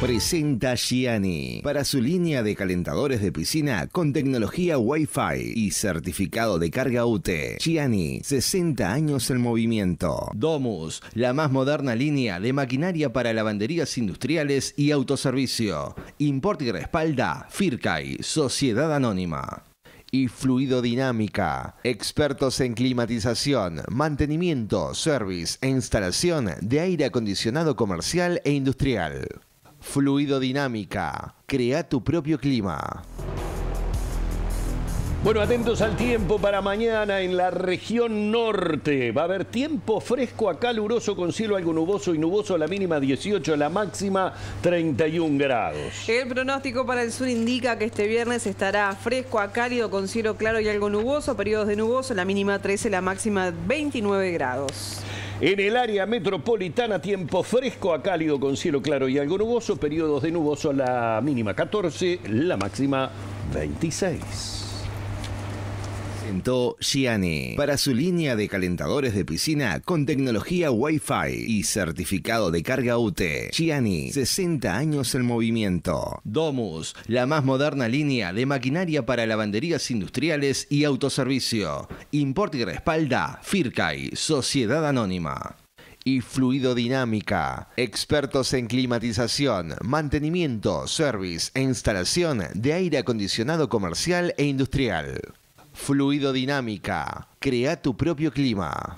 Presenta Gianni para su línea de calentadores de piscina con tecnología Wi-Fi y certificado de carga UTE. Gianni, 60 años en movimiento. Domus, la más moderna línea de maquinaria para lavanderías industriales y autoservicio. Importe y respalda Fircai, Sociedad Anónima y fluidodinámica. Expertos en climatización, mantenimiento, service e instalación de aire acondicionado comercial e industrial. Fluidodinámica. Crea tu propio clima. Bueno, atentos al tiempo para mañana en la región norte. Va a haber tiempo fresco a caluroso con cielo algo nuboso y nuboso, la mínima 18, la máxima 31 grados. El pronóstico para el sur indica que este viernes estará fresco a cálido con cielo claro y algo nuboso, periodos de nuboso, la mínima 13, la máxima 29 grados. En el área metropolitana, tiempo fresco a cálido con cielo claro y algo nuboso, periodos de nuboso la mínima 14, la máxima 26 presentó Para su línea de calentadores de piscina con tecnología Wi-Fi y certificado de carga UT, Chiani, 60 años en movimiento. Domus, la más moderna línea de maquinaria para lavanderías industriales y autoservicio. Importe y respalda Fircai, Sociedad Anónima y fluidodinámica. Expertos en climatización, mantenimiento, service e instalación de aire acondicionado comercial e industrial. Fluido Dinámica. Crea tu propio clima.